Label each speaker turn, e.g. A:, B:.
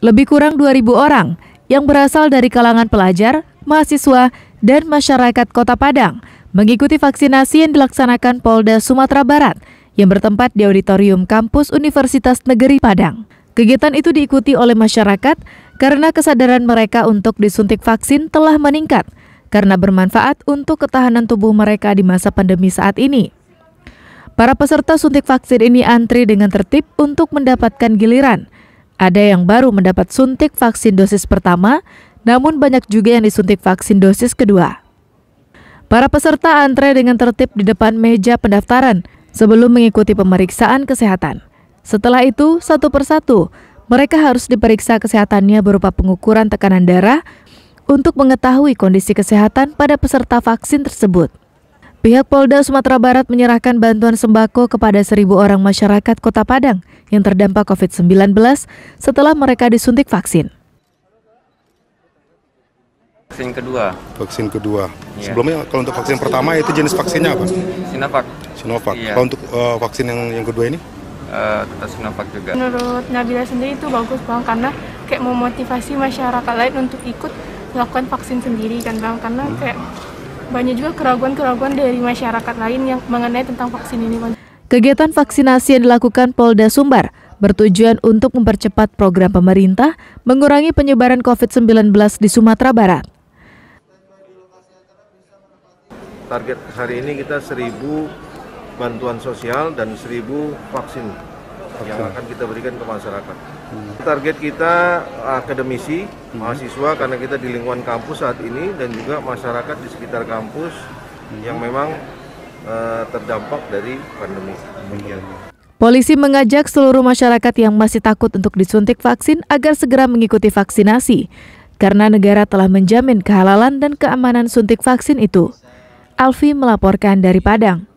A: Lebih kurang 2.000 orang yang berasal dari kalangan pelajar, mahasiswa, dan masyarakat Kota Padang mengikuti vaksinasi yang dilaksanakan Polda Sumatera Barat yang bertempat di auditorium kampus Universitas Negeri Padang. Kegiatan itu diikuti oleh masyarakat karena kesadaran mereka untuk disuntik vaksin telah meningkat karena bermanfaat untuk ketahanan tubuh mereka di masa pandemi saat ini. Para peserta suntik vaksin ini antri dengan tertib untuk mendapatkan giliran. Ada yang baru mendapat suntik vaksin dosis pertama, namun banyak juga yang disuntik vaksin dosis kedua. Para peserta antre dengan tertib di depan meja pendaftaran sebelum mengikuti pemeriksaan kesehatan. Setelah itu, satu persatu, mereka harus diperiksa kesehatannya berupa pengukuran tekanan darah untuk mengetahui kondisi kesehatan pada peserta vaksin tersebut. Pihak Polda Sumatera Barat menyerahkan bantuan sembako kepada seribu orang masyarakat Kota Padang yang terdampak COVID-19 setelah mereka disuntik vaksin.
B: Vaksin kedua. Vaksin kedua. Ya. Sebelumnya kalau untuk vaksin pertama itu jenis vaksinnya apa? Sinovac. Sinovac. Ya. Kalau untuk uh, vaksin yang yang kedua ini? Uh, eh, tetap Sinovac juga.
C: Menurut Nabila sendiri itu bagus bang karena kayak memotivasi masyarakat lain untuk ikut melakukan vaksin sendiri kan bang karena hmm. kayak banyak juga keraguan-keraguan dari masyarakat lain yang mengenai tentang vaksin ini.
A: Kegiatan vaksinasi yang dilakukan Polda Sumbar bertujuan untuk mempercepat program pemerintah mengurangi penyebaran COVID-19 di Sumatera Barat.
B: Target hari ini kita 1000 bantuan sosial dan 1000 vaksin okay. yang akan kita berikan ke masyarakat. Hmm. Target kita akademisi, hmm. mahasiswa karena kita di lingkungan kampus saat ini dan juga masyarakat di sekitar kampus hmm. yang memang uh, terdampak dari pandemi. Hmm.
A: Polisi mengajak seluruh masyarakat yang masih takut untuk disuntik vaksin agar segera mengikuti vaksinasi karena negara telah menjamin kehalalan dan keamanan suntik vaksin itu. Alfi melaporkan dari Padang.